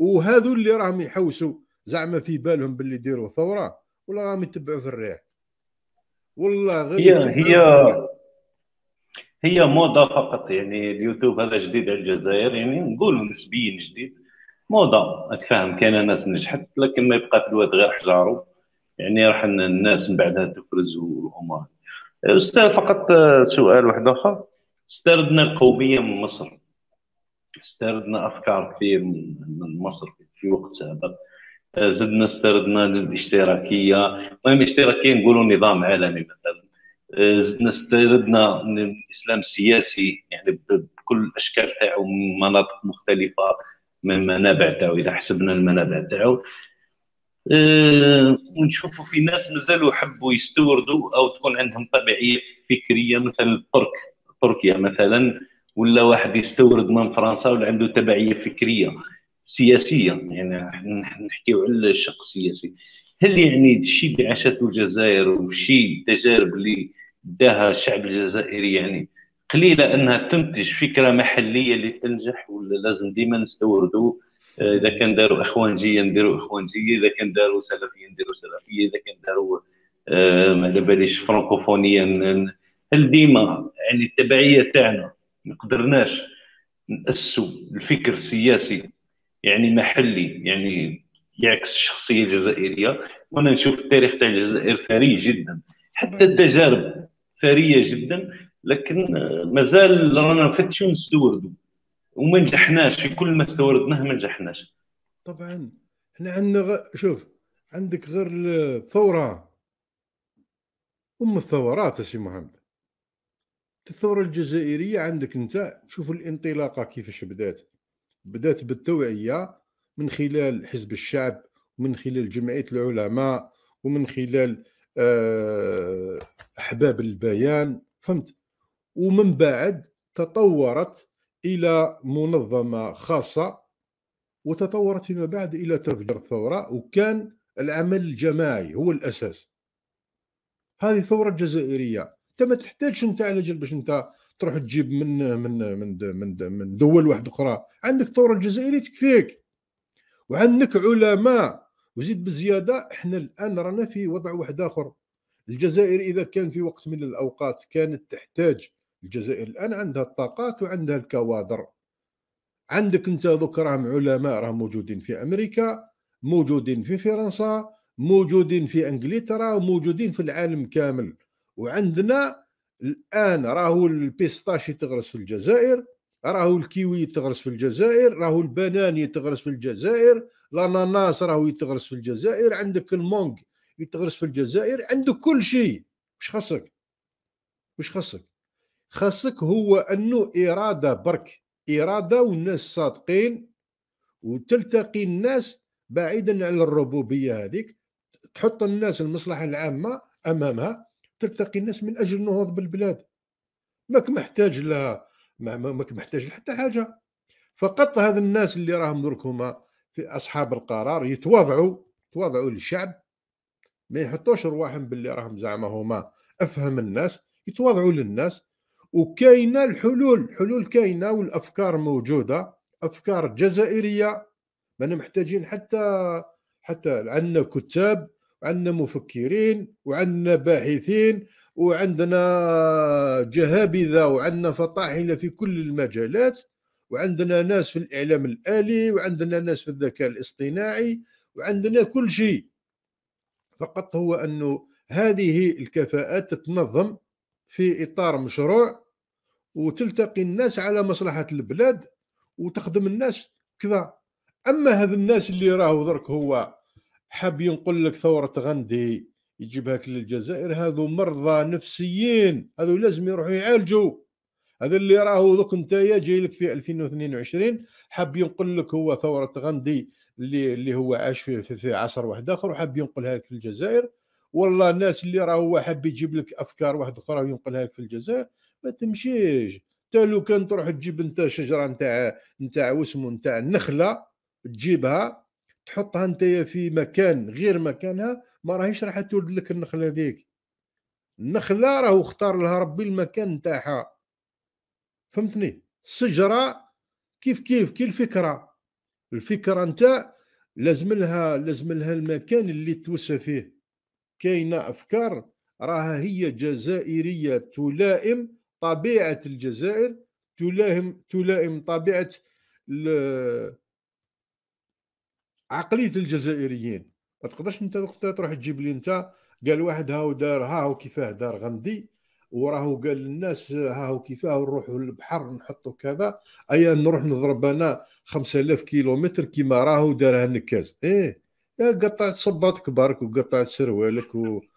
وهذو اللي راهم يحوسوا زعما في بالهم باللي يديروا ثوره ولا راهم يتبعوا في الريح والله غير هي هي هي موضة فقط يعني اليوتيوب هذا جديد على الجزائر يعني نقولوا نسبيا جديد موضة فاهم كان ناس نجحت لكن ما يبقى في الواد غير حجاره يعني راح الناس من بعدها تفرز والامور استاذ فقط آه، سؤال واحد اخر استردنا القومية من مصر استردنا افكار كثير من مصر في وقت سابق آه، زدنا استردنا الاشتراكيه المهم طيب، الاشتراكيه نقولوا نظام عالمي مثلا آه، زدنا استردنا الاسلام السياسي يعني بكل الاشكال تاعو من مناطق مختلفه من منابع تاعو اذا حسبنا المنابع تاعو آه، ونشوفوا في ناس مازالوا يحبوا يستوردوا او تكون عندهم طبيعيه فكريه مثل الترك تركيا مثلا ولا واحد يستورد من فرنسا ولا عنده تبعيه فكريه سياسيه يعني نحكيو على الشق السياسي هل يعني الشيء اللي عاشته الجزائر وشي التجارب اللي داها الشعب الجزائري يعني قليله انها تنتج فكره محليه اللي تنجح ولا لازم ديما نستوردوا آه، اذا كان داروا اخوانجيه نديروا اخوانجيه اذا كان داروا سلفيه نديروا سلفيه اذا كان داروا آه، ما على باليش فرانكوفونيه هل ديما يعني التبعيه تاعنا ما قدرناش نأسسوا الفكر السياسي يعني محلي يعني يعكس الشخصيه الجزائريه وانا نشوف التاريخ تاع الجزائر ثري جدا حتى التجارب ثريه جدا لكن مازال رانا نفتشوا نستوردوا وما نجحناش في كل ما استوردناه ما نجحناش طبعا احنا عندنا غ... شوف عندك غير الثوره ام الثورات سي محمد الثوره الجزائريه عندك انت شوف الانطلاقه كيفاش بدات بدات بالتوعيه من خلال حزب الشعب ومن خلال جمعيه العلماء ومن خلال آه، احباب البيان فهمت ومن بعد تطورت الى منظمه خاصه وتطورت فيما بعد الى تفجير الثوره وكان العمل الجماعي هو الاساس هذه الثوره الجزائريه انت ما تحتاجش جال باش انت تروح تجيب من من من من, من دول واحد اخرى عندك الثوره الجزائريه تكفيك وعندك علماء وزيد بزياده احنا الان رانا في وضع واحد اخر الجزائر اذا كان في وقت من الاوقات كانت تحتاج الجزائر الان عندها الطاقات وعندها الكوادر عندك انت دوك راهم علماء راهم موجودين في امريكا موجودين في فرنسا موجودين في انجلترا وموجودين في العالم كامل وعندنا الان راهو البيستاش يتغرس في الجزائر راهو الكيوي يتغرس في الجزائر راهو البنان يتغرس في الجزائر الاناناس راهو يتغرس في الجزائر عندك المونغ يتغرس في الجزائر عندك كل شيء واش خاصك واش خاصك خاصك هو انه اراده برك اراده والناس صادقين وتلتقي الناس بعيدا عن الربوبيه هذيك تحط الناس المصلحه العامه امامها تلتقي الناس من اجل النهوض بالبلاد ماك محتاج لا ما ماك محتاج لحتى حاجه فقط هذا الناس اللي راهم درك هما في اصحاب القرار يتواضعوا يتواضعوا للشعب ما يحطوش رواحهم باللي راهم زعما هما افهم الناس يتواضعوا للناس وكاينه الحلول الحلول كاينه والافكار موجوده افكار جزائريه ما محتاجين حتى حتى عندنا كتاب عندنا مفكرين وعندنا باحثين وعندنا جهابذة وعندنا فطاحلة في كل المجالات وعندنا ناس في الإعلام الآلي وعندنا ناس في الذكاء الاصطناعي وعندنا كل شيء فقط هو أنه هذه الكفاءات تتنظم في إطار مشروع وتلتقي الناس على مصلحة البلاد وتخدم الناس كذا أما هذا الناس اللي راهو درك هو حاب ينقل لك ثوره غندي يجيبها لك للجزائر هذو مرضى نفسيين هذو لازم يروحوا يعالجوا هذا اللي راهو دوك انت جاي لك في 2022 حاب ينقل لك هو ثوره غندي اللي اللي هو عاش في, في, في عصر واحد اخر وحاب ينقلها لك في الجزائر والله الناس اللي راهو حاب يجيب لك افكار واحد اخرى وينقلها لك في الجزائر ما تمشيش حتى لو كان تروح تجيب انت شجره نتاع نتاع واسمه نتاع النخله تجيبها تحطها انت في مكان غير مكانها ما راهيش راح تولد لك النخله هذيك النخله راهو اختار لها ربي المكان نتاعها فهمتني الشجره كيف كيف كي الفكره الفكره نتاع لازم لها لازم لها المكان اللي توسى فيه كاينه افكار راها هي جزائريه تلائم طبيعه الجزائر تلائم تلائم طبيعه عقليه الجزائريين ما تقدرش انت تروح تجيب لي انت قال واحد هاو دار هاو كيفاه دار غندي وراهو قال للناس هاو كيفاه نروحوا للبحر نحطوا كذا ايا نروح نضرب انا 5000 كيلومتر كيما راهو دارها النكاز ايه قطعت صباطك بارك وقطعت سروالك و...